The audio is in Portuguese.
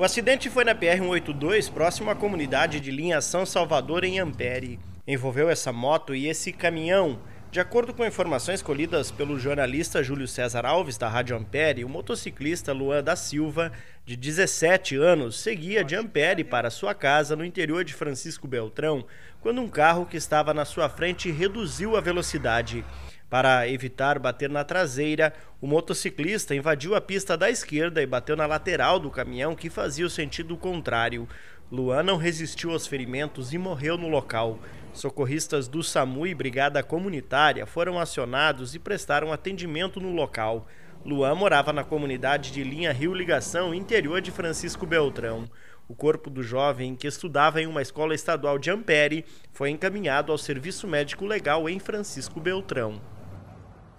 O acidente foi na PR-182, próximo à comunidade de linha São Salvador, em Ampere. Envolveu essa moto e esse caminhão. De acordo com informações colhidas pelo jornalista Júlio César Alves, da Rádio Ampere, o motociclista Luan da Silva de 17 anos, seguia Giampere para sua casa no interior de Francisco Beltrão quando um carro que estava na sua frente reduziu a velocidade. Para evitar bater na traseira, o motociclista invadiu a pista da esquerda e bateu na lateral do caminhão que fazia o sentido contrário. Luan não resistiu aos ferimentos e morreu no local. Socorristas do SAMU e Brigada Comunitária foram acionados e prestaram atendimento no local. Luan morava na comunidade de Linha Rio Ligação, interior de Francisco Beltrão. O corpo do jovem, que estudava em uma escola estadual de Ampere, foi encaminhado ao Serviço Médico Legal em Francisco Beltrão.